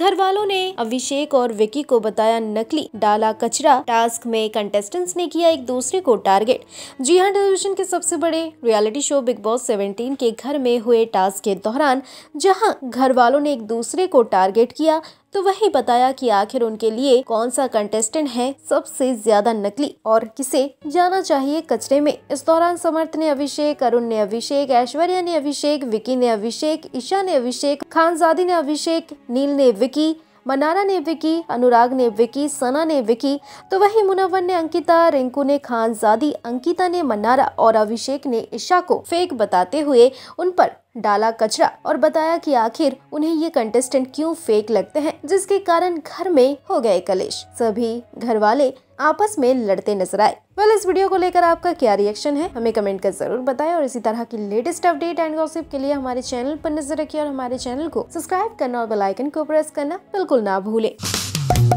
घर वालों ने अभिषेक और विकी को बताया नकली डाला कचरा टास्क में कंटेस्टेंट्स ने किया एक दूसरे को टारगेट जी हाँ टेलीविजन के सबसे बड़े रियलिटी शो बिग बॉस 17 के घर में हुए टास्क के दौरान जहां घर वालों ने एक दूसरे को टारगेट किया तो वही बताया कि आखिर उनके लिए कौन सा कंटेस्टेंट है सबसे ज्यादा नकली और किसे जाना चाहिए कचरे में इस दौरान समर्थ ने अभिषेक अरुण ने अभिषेक ऐश्वर्या ने अभिषेक विकी ने अभिषेक ईशा ने अभिषेक खानजादी ने अभिषेक नील ने विकी मनारा ने विकी अनुराग ने विकी सना ने विकी तो वहीं मुनवर ने अंकिता रिंकू ने खानजादी अंकिता ने मनारा और अभिषेक ने ईशा को फेक बताते हुए उन पर डाला कचरा और बताया कि आखिर उन्हें ये कंटेस्टेंट क्यों फेक लगते हैं जिसके कारण घर में हो गए कलेश सभी घर वाले आपस में लड़ते नजर आए वेल इस वीडियो को लेकर आपका क्या रिएक्शन है हमें कमेंट कर जरूर बताएं और इसी तरह की लेटेस्ट अपडेट एंड गॉसिप के लिए हमारे चैनल पर नजर रखिए और हमारे चैनल को सब्सक्राइब करना और बेल आइकन को प्रेस करना बिल्कुल ना भूलें